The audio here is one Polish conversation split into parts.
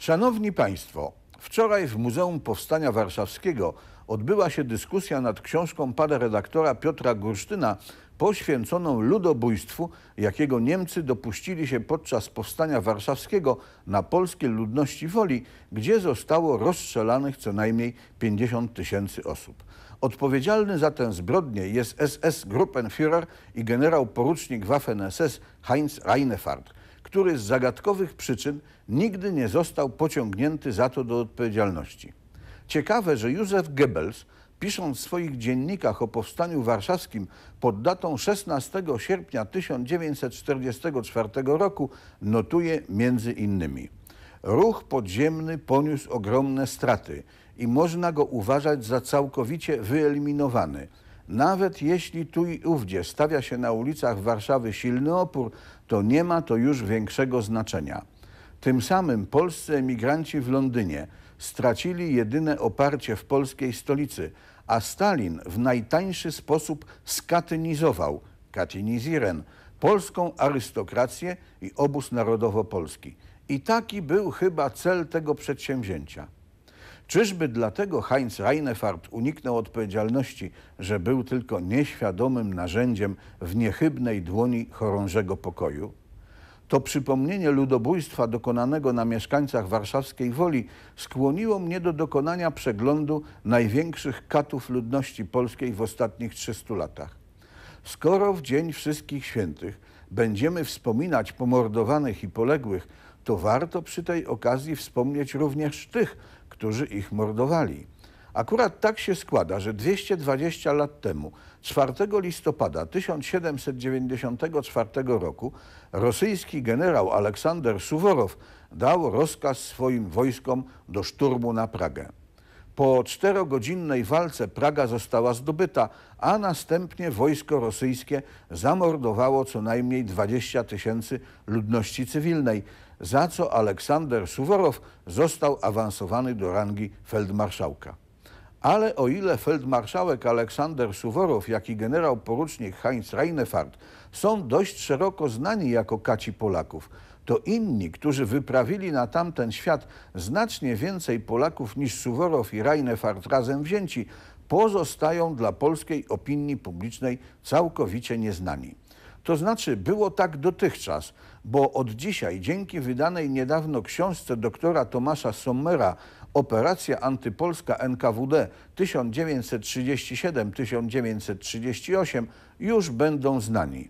Szanowni Państwo, wczoraj w Muzeum Powstania Warszawskiego odbyła się dyskusja nad książką pana redaktora Piotra Gursztyna poświęconą ludobójstwu, jakiego Niemcy dopuścili się podczas Powstania Warszawskiego na polskiej ludności Woli, gdzie zostało rozstrzelanych co najmniej 50 tysięcy osób. Odpowiedzialny za tę zbrodnię jest SS Gruppenführer i generał porucznik Waffen-SS Heinz Reinefart który z zagadkowych przyczyn nigdy nie został pociągnięty za to do odpowiedzialności. Ciekawe, że Józef Goebbels, pisząc w swoich dziennikach o powstaniu warszawskim pod datą 16 sierpnia 1944 roku, notuje między innymi Ruch podziemny poniósł ogromne straty i można go uważać za całkowicie wyeliminowany – nawet jeśli tu i ówdzie stawia się na ulicach Warszawy silny opór, to nie ma to już większego znaczenia. Tym samym polscy emigranci w Londynie stracili jedyne oparcie w polskiej stolicy, a Stalin w najtańszy sposób skatynizował, katiniziren, polską arystokrację i obóz narodowo-polski. I taki był chyba cel tego przedsięwzięcia. Czyżby dlatego Heinz Reinefart uniknął odpowiedzialności, że był tylko nieświadomym narzędziem w niechybnej dłoni chorążego pokoju? To przypomnienie ludobójstwa dokonanego na mieszkańcach warszawskiej Woli skłoniło mnie do dokonania przeglądu największych katów ludności polskiej w ostatnich 300 latach. Skoro w Dzień Wszystkich Świętych będziemy wspominać pomordowanych i poległych, to warto przy tej okazji wspomnieć również tych, którzy ich mordowali. Akurat tak się składa, że 220 lat temu, 4 listopada 1794 roku, rosyjski generał Aleksander Suworow dał rozkaz swoim wojskom do szturmu na Pragę. Po czterogodzinnej walce Praga została zdobyta, a następnie wojsko rosyjskie zamordowało co najmniej 20 tysięcy ludności cywilnej, za co Aleksander Suworow został awansowany do rangi feldmarszałka. Ale o ile feldmarszałek Aleksander Suworow, jak i generał porucznik Heinz Reinefart są dość szeroko znani jako kaci Polaków, to inni, którzy wyprawili na tamten świat znacznie więcej Polaków niż Suworow i Reinefart razem wzięci, pozostają dla polskiej opinii publicznej całkowicie nieznani. To znaczy było tak dotychczas, bo od dzisiaj dzięki wydanej niedawno książce doktora Tomasza Sommera Operacja antypolska NKWD 1937-1938 już będą znani.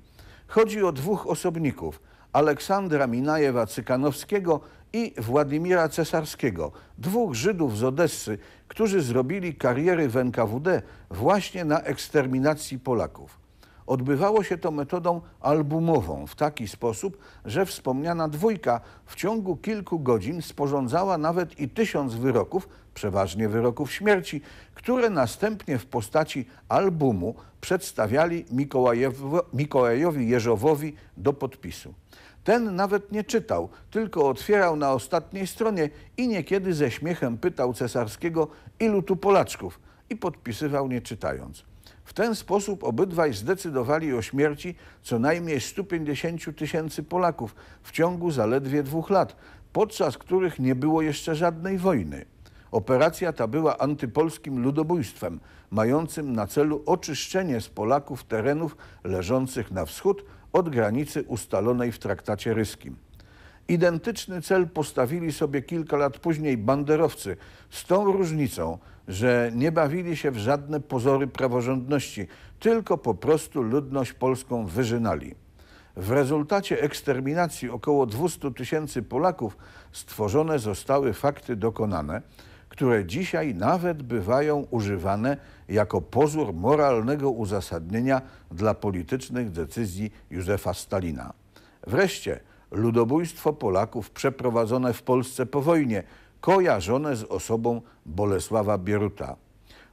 Chodzi o dwóch osobników – Aleksandra Minajewa Cykanowskiego i Władimira Cesarskiego, dwóch Żydów z Odessy, którzy zrobili kariery w NKWD właśnie na eksterminacji Polaków. Odbywało się to metodą albumową w taki sposób, że wspomniana dwójka w ciągu kilku godzin sporządzała nawet i tysiąc wyroków, przeważnie wyroków śmierci, które następnie w postaci albumu przedstawiali Mikołajowi Jeżowowi do podpisu. Ten nawet nie czytał, tylko otwierał na ostatniej stronie i niekiedy ze śmiechem pytał cesarskiego, ilu tu Polaczków i podpisywał nie czytając. W ten sposób obydwaj zdecydowali o śmierci co najmniej 150 tysięcy Polaków w ciągu zaledwie dwóch lat, podczas których nie było jeszcze żadnej wojny. Operacja ta była antypolskim ludobójstwem, mającym na celu oczyszczenie z Polaków terenów leżących na wschód od granicy ustalonej w traktacie ryskim. Identyczny cel postawili sobie kilka lat później banderowcy, z tą różnicą, że nie bawili się w żadne pozory praworządności, tylko po prostu ludność polską wyżynali. W rezultacie eksterminacji około 200 tysięcy Polaków stworzone zostały fakty dokonane, które dzisiaj nawet bywają używane jako pozór moralnego uzasadnienia dla politycznych decyzji Józefa Stalina. Wreszcie ludobójstwo Polaków przeprowadzone w Polsce po wojnie, kojarzone z osobą Bolesława Bieruta.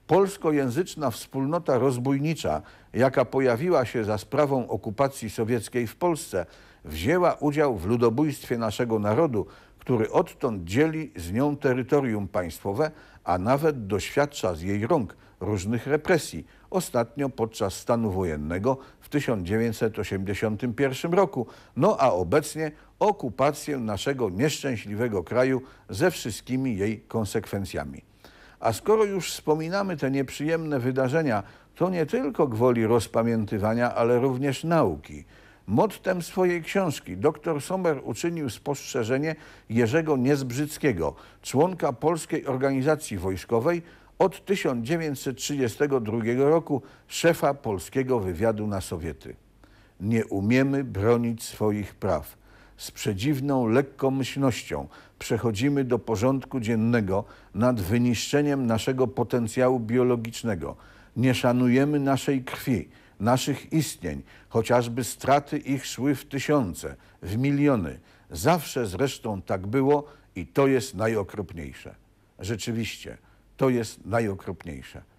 Polskojęzyczna wspólnota rozbójnicza, jaka pojawiła się za sprawą okupacji sowieckiej w Polsce, wzięła udział w ludobójstwie naszego narodu, który odtąd dzieli z nią terytorium państwowe, a nawet doświadcza z jej rąk różnych represji, ostatnio podczas stanu wojennego w 1981 roku, no a obecnie okupację naszego nieszczęśliwego kraju ze wszystkimi jej konsekwencjami. A skoro już wspominamy te nieprzyjemne wydarzenia, to nie tylko gwoli rozpamiętywania, ale również nauki. Mottem swojej książki dr Sommer uczynił spostrzeżenie Jerzego Niezbrzyckiego, członka Polskiej Organizacji Wojskowej, od 1932 roku szefa polskiego wywiadu na Sowiety. Nie umiemy bronić swoich praw. Z przedziwną lekkomyślnością przechodzimy do porządku dziennego nad wyniszczeniem naszego potencjału biologicznego. Nie szanujemy naszej krwi, naszych istnień, chociażby straty ich szły w tysiące, w miliony. Zawsze zresztą tak było i to jest najokropniejsze. Rzeczywiście – to jest najokropniejsze.